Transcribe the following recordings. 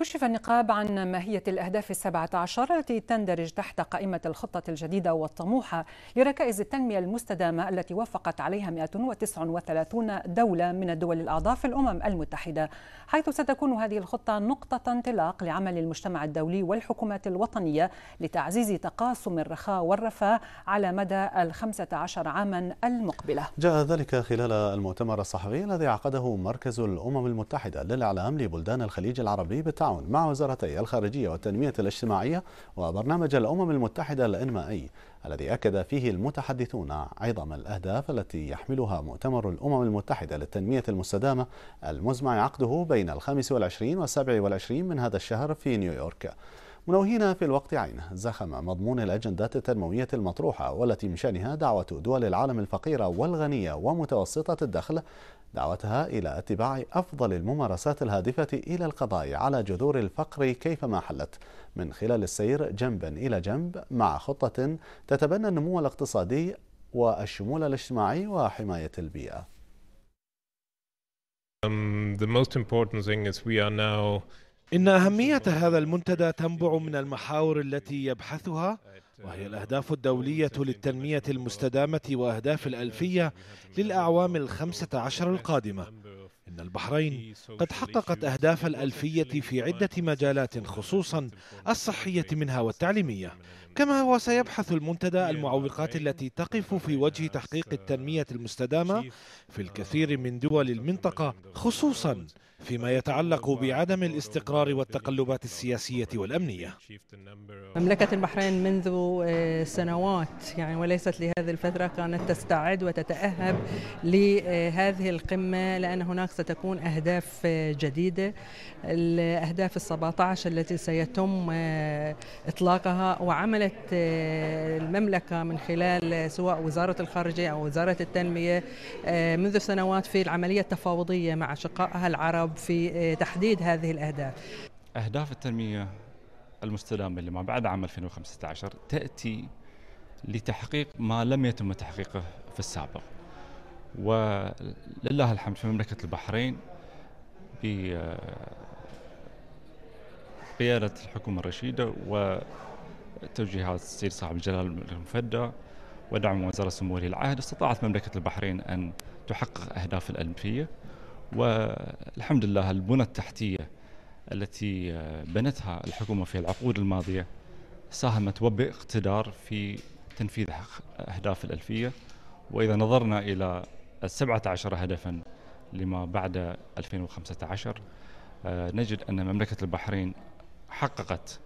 كشف النقاب عن ماهية الأهداف السبعة عشر التي تندرج تحت قائمة الخطة الجديدة والطموحة لركائز التنمية المستدامة التي وافقت عليها 139 دولة من الدول الأعضاء في الأمم المتحدة حيث ستكون هذه الخطة نقطة انطلاق لعمل المجتمع الدولي والحكومات الوطنية لتعزيز تقاسم الرخاء والرفاه على مدى الخمسة عشر عاما المقبلة جاء ذلك خلال المؤتمر الصحفي الذي عقده مركز الأمم المتحدة للإعلام لبلدان الخليج العربي بالتعليم بالتعاون مع وزارتي الخارجية والتنمية الاجتماعية وبرنامج الأمم المتحدة الإنمائي الذي أكد فيه المتحدثون عظم الأهداف التي يحملها مؤتمر الأمم المتحدة للتنمية المستدامة المزمع عقده بين الخامس والعشرين والسابع والعشرين من هذا الشهر في نيويورك منوهين في الوقت عينه زخم مضمون الأجندات التنموية المطروحة والتي من شأنها دعوة دول العالم الفقيرة والغنية ومتوسطة الدخل دعوتها إلى اتباع أفضل الممارسات الهادفة إلى القضاء على جذور الفقر كيفما حلت من خلال السير جنبا إلى جنب مع خطة تتبنى النمو الاقتصادي والشمول الاجتماعي وحماية البيئة. Um, the most important thing is we are now إن أهمية هذا المنتدى تنبع من المحاور التي يبحثها وهي الأهداف الدولية للتنمية المستدامة وأهداف الألفية للأعوام الخمسة عشر القادمة إن البحرين قد حققت أهداف الألفية في عدة مجالات خصوصا الصحية منها والتعليمية كما هو سيبحث المنتدى المعوقات التي تقف في وجه تحقيق التنمية المستدامة في الكثير من دول المنطقة خصوصا فيما يتعلق بعدم الاستقرار والتقلبات السياسية والأمنية مملكة البحرين منذ آه، سنوات يعني وليست لهذه الفترة كانت تستعد وتتأهب لهذه القمة لأن هناك ستكون أهداف جديدة الأهداف ال17 التي سيتم آه، إطلاقها وعملت آه، المملكة من خلال سواء وزارة الخارجية أو وزارة التنمية آه، منذ سنوات في العملية التفاوضية مع شقائها العرب في تحديد هذه الأهداف أهداف التنمية المستدامة اللي ما بعد عام 2015 تأتي لتحقيق ما لم يتم تحقيقه في السابق ولله الحمد في مملكة البحرين بقيادة آه، الحكومة الرشيدة وتوجيهات السيد صاحب الجلال المفدى ودعم وزارة سمو ولي العهد استطاعت مملكة البحرين أن تحقق أهداف الألمبية والحمد لله البنى التحتية التي آه، بنتها الحكومة في العقود الماضية ساهمت وباقتدار في تنفيذ أهداف الألفية وإذا نظرنا إلى السبعة عشر هدفا لما بعد 2015 آه، نجد أن مملكة البحرين حققت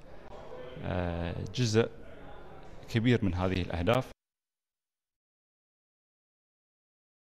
آه، جزء كبير من هذه الأهداف